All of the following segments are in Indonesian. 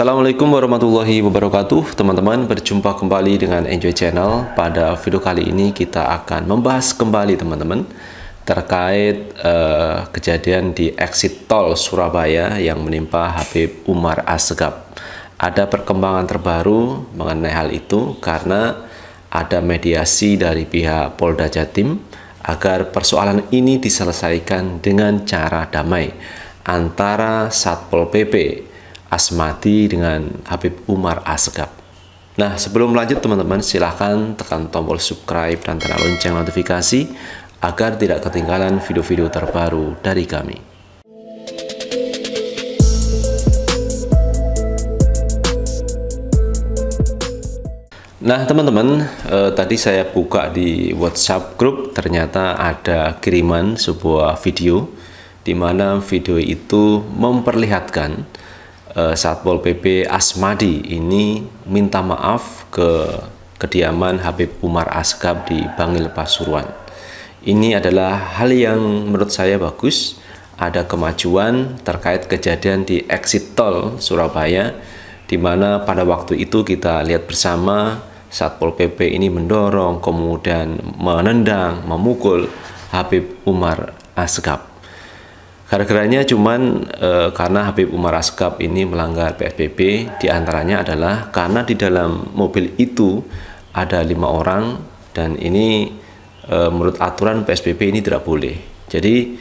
Assalamualaikum warahmatullahi wabarakatuh Teman-teman berjumpa kembali dengan Enjoy Channel Pada video kali ini kita akan membahas kembali teman-teman Terkait uh, kejadian di exit tol Surabaya yang menimpa Habib Umar Asgab Ada perkembangan terbaru mengenai hal itu Karena ada mediasi dari pihak Polda Jatim Agar persoalan ini diselesaikan dengan cara damai antara Satpol PP Asmati dengan Habib Umar Asgab. Nah, sebelum lanjut teman-teman, silahkan tekan tombol subscribe dan tanda lonceng notifikasi agar tidak ketinggalan video-video terbaru dari kami. Nah teman-teman, eh, tadi saya buka di WhatsApp grup ternyata ada kiriman sebuah video di mana video itu memperlihatkan eh, Satpol PP Asmadi ini minta maaf ke kediaman Habib Umar Asgab di Bangil Pasuruan. Ini adalah hal yang menurut saya bagus. Ada kemajuan terkait kejadian di exit tol Surabaya di mana pada waktu itu kita lihat bersama Satpol PP ini mendorong kemudian menendang, memukul Habib Umar Asgab. Gara-garanya cuman e, karena Habib Umar Askap ini melanggar PSBB, diantaranya adalah karena di dalam mobil itu ada lima orang dan ini e, menurut aturan PSBB ini tidak boleh. Jadi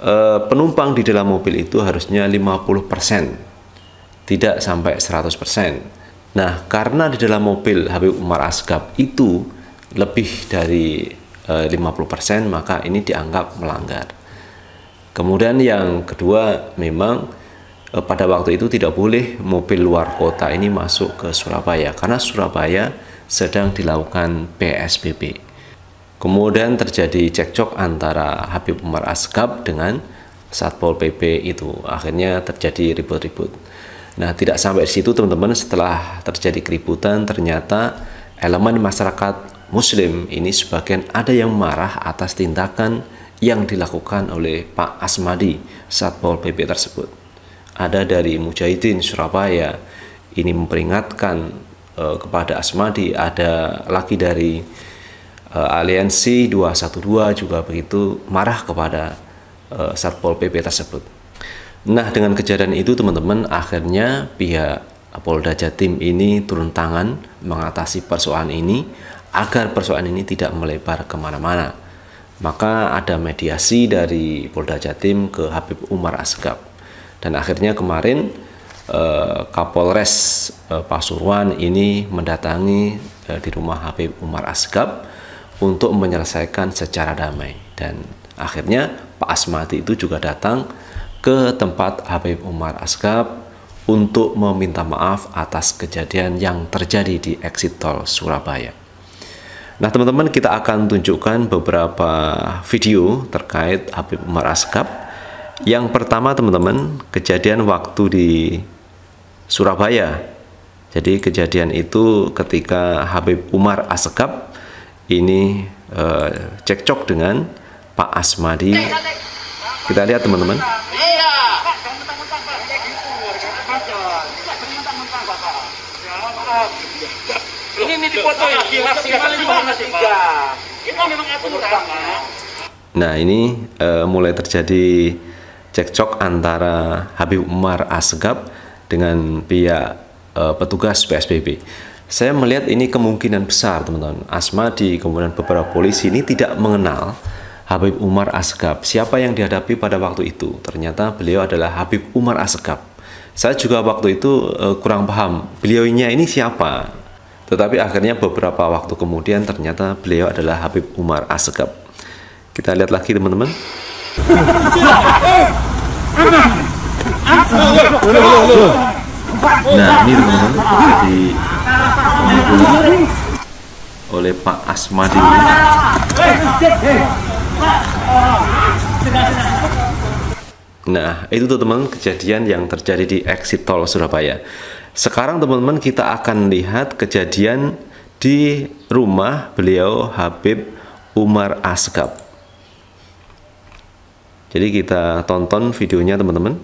e, penumpang di dalam mobil itu harusnya 50%, tidak sampai 100%. Nah, karena di dalam mobil Habib Umar Asgab itu lebih dari e, 50%, maka ini dianggap melanggar. Kemudian yang kedua memang eh, pada waktu itu tidak boleh mobil luar kota ini masuk ke Surabaya karena Surabaya sedang dilakukan PSBB. Kemudian terjadi cekcok antara Habib Umar Asgab dengan Satpol PP itu. Akhirnya terjadi ribut-ribut. Nah, tidak sampai di situ teman-teman setelah terjadi keributan ternyata elemen masyarakat muslim ini sebagian ada yang marah atas tindakan yang dilakukan oleh Pak Asmadi Satpol PP tersebut. Ada dari Mujahidin Surabaya ini memperingatkan uh, kepada Asmadi, ada lagi dari uh, aliansi 212 juga begitu marah kepada uh, Satpol PP tersebut. Nah, dengan kejadian itu teman-teman akhirnya pihak Polda Jatim ini turun tangan mengatasi persoalan ini agar persoalan ini tidak melebar kemana-mana maka ada mediasi dari Polda Jatim ke Habib Umar Asgab. Dan akhirnya kemarin eh, Kapolres eh, Pasuruan ini mendatangi eh, di rumah Habib Umar Asgab untuk menyelesaikan secara damai. Dan akhirnya Pak Asmati itu juga datang ke tempat Habib Umar Asgab untuk meminta maaf atas kejadian yang terjadi di exit tol Surabaya. Nah teman-teman kita akan tunjukkan beberapa video terkait Habib Umar Askap. Yang pertama teman-teman kejadian waktu di Surabaya. Jadi kejadian itu ketika Habib Umar Askap ini eh, cekcok dengan Pak Asmadi. Kita lihat teman-teman ini ini dipotoin maksimal lima tiga kita memang Nah ini uh, mulai terjadi cekcok antara Habib Umar Asgab dengan pihak uh, petugas PSBB. Saya melihat ini kemungkinan besar teman-teman. Asma di kemudian beberapa polisi ini tidak mengenal Habib Umar Asgab. Siapa yang dihadapi pada waktu itu? Ternyata beliau adalah Habib Umar Asgab. Saya juga waktu itu uh, kurang paham beliaunya ini siapa tetapi akhirnya beberapa waktu kemudian ternyata beliau adalah Habib Umar Asegab. Kita lihat lagi teman-teman. Nah ini teman-teman di oleh Pak Asmadi. Nah, itu tuh teman kejadian yang terjadi di exit tol Surabaya. Sekarang teman-teman kita akan lihat kejadian di rumah beliau Habib Umar Asgab. Jadi kita tonton videonya teman-teman.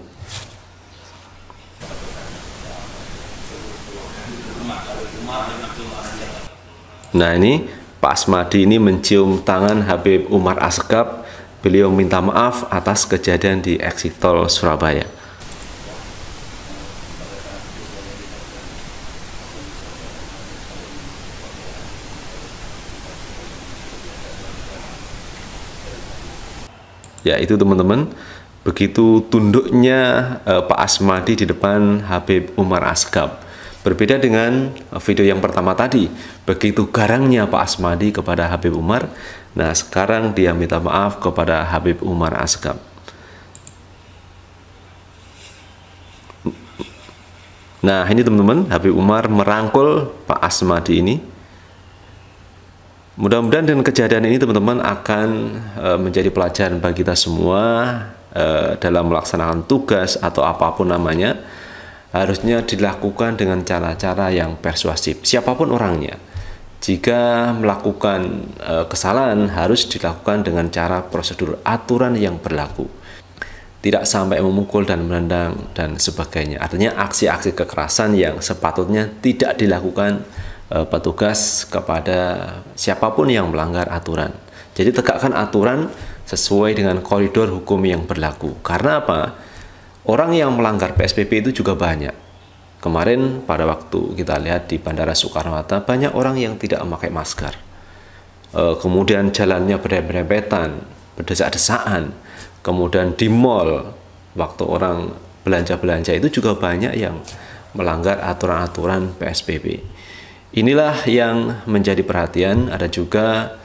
Nah ini Pak Asmadi ini mencium tangan Habib Umar Asgab. Beliau minta maaf atas kejadian di tol Surabaya. Ya itu teman-teman begitu tunduknya uh, Pak Asmadi di depan Habib Umar Asgab. Berbeda dengan eh, video yang pertama tadi, begitu garangnya Pak Asmadi kepada Habib Umar. Nah, sekarang dia minta maaf kepada Habib Umar Asgab. Nah, ini teman-teman, Habib Umar merangkul Pak Asmadi ini Mudah-mudahan dengan kejadian ini teman-teman akan e, menjadi pelajaran bagi kita semua e, dalam melaksanakan tugas atau apapun namanya harusnya dilakukan dengan cara-cara yang persuasif siapapun orangnya. Jika melakukan e, kesalahan harus dilakukan dengan cara prosedur aturan yang berlaku. Tidak sampai memukul dan menendang dan sebagainya. Artinya aksi-aksi kekerasan yang sepatutnya tidak dilakukan Eh, petugas kepada siapapun yang melanggar aturan. Jadi tegakkan aturan sesuai dengan koridor hukum yang berlaku. Karena apa? Orang yang melanggar PSBB itu juga banyak. Kemarin pada waktu kita lihat di Bandara Soekarno-Hatta banyak orang yang tidak memakai masker. Eh, kemudian jalannya berempetan, berdesak-desaan. Kemudian di mall waktu orang belanja-belanja itu juga banyak yang melanggar aturan-aturan PSBB. Inilah yang menjadi perhatian. Ada juga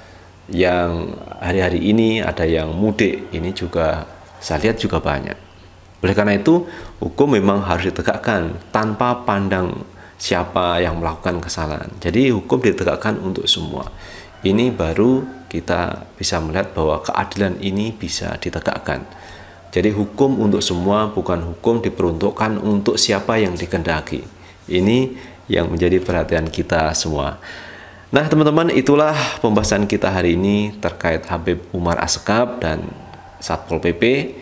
yang hari-hari ini, ada yang mudik. Ini juga saya lihat juga banyak. Oleh karena itu, hukum memang harus ditegakkan tanpa pandang siapa yang melakukan kesalahan. Jadi hukum ditegakkan untuk semua. Ini baru kita bisa melihat bahwa keadilan ini bisa ditegakkan. Jadi hukum untuk semua bukan hukum diperuntukkan untuk siapa yang dikendaki. Ini yang menjadi perhatian kita semua. Nah, teman-teman, itulah pembahasan kita hari ini terkait Habib Umar Askab dan Satpol PP.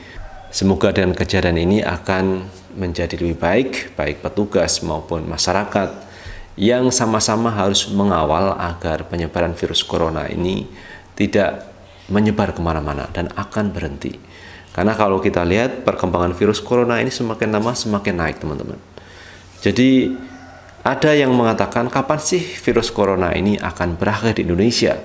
Semoga dengan kejadian ini akan menjadi lebih baik, baik petugas maupun masyarakat yang sama-sama harus mengawal agar penyebaran virus corona ini tidak menyebar kemana-mana dan akan berhenti. Karena kalau kita lihat perkembangan virus corona ini semakin lama semakin naik, teman-teman. Jadi ada yang mengatakan kapan sih virus corona ini akan berakhir di Indonesia?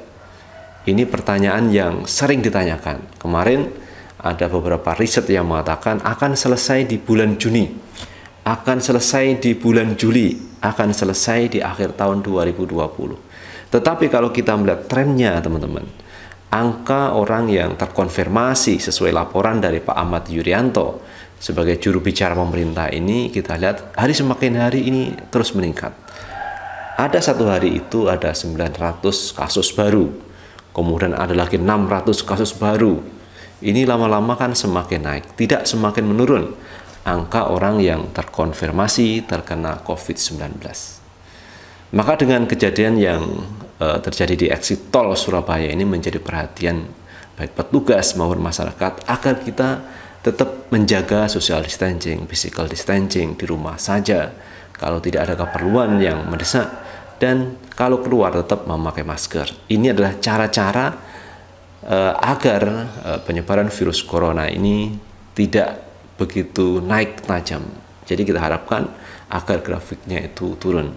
Ini pertanyaan yang sering ditanyakan. Kemarin ada beberapa riset yang mengatakan akan selesai di bulan Juni, akan selesai di bulan Juli, akan selesai di akhir tahun 2020. Tetapi kalau kita melihat trennya teman-teman, angka orang yang terkonfirmasi sesuai laporan dari Pak Ahmad Yuryanto sebagai juru bicara pemerintah ini kita lihat hari semakin hari ini terus meningkat. Ada satu hari itu ada 900 kasus baru. Kemudian ada lagi 600 kasus baru. Ini lama-lama kan semakin naik, tidak semakin menurun angka orang yang terkonfirmasi terkena COVID-19. Maka dengan kejadian yang uh, terjadi di exit tol Surabaya ini menjadi perhatian baik petugas maupun masyarakat agar kita tetap menjaga social distancing, physical distancing di rumah saja. Kalau tidak ada keperluan yang mendesak dan kalau keluar tetap memakai masker. Ini adalah cara-cara uh, agar uh, penyebaran virus corona ini tidak begitu naik tajam. Jadi kita harapkan agar grafiknya itu turun.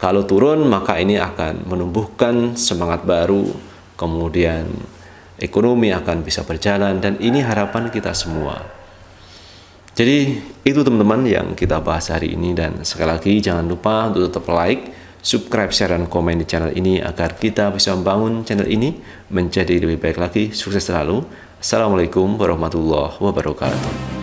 Kalau turun maka ini akan menumbuhkan semangat baru, kemudian ekonomi akan bisa berjalan dan ini harapan kita semua. Jadi itu teman-teman yang kita bahas hari ini dan sekali lagi jangan lupa untuk tetap like, subscribe, share, dan komen di channel ini agar kita bisa membangun channel ini menjadi lebih baik lagi. Sukses selalu. Assalamualaikum warahmatullahi wabarakatuh.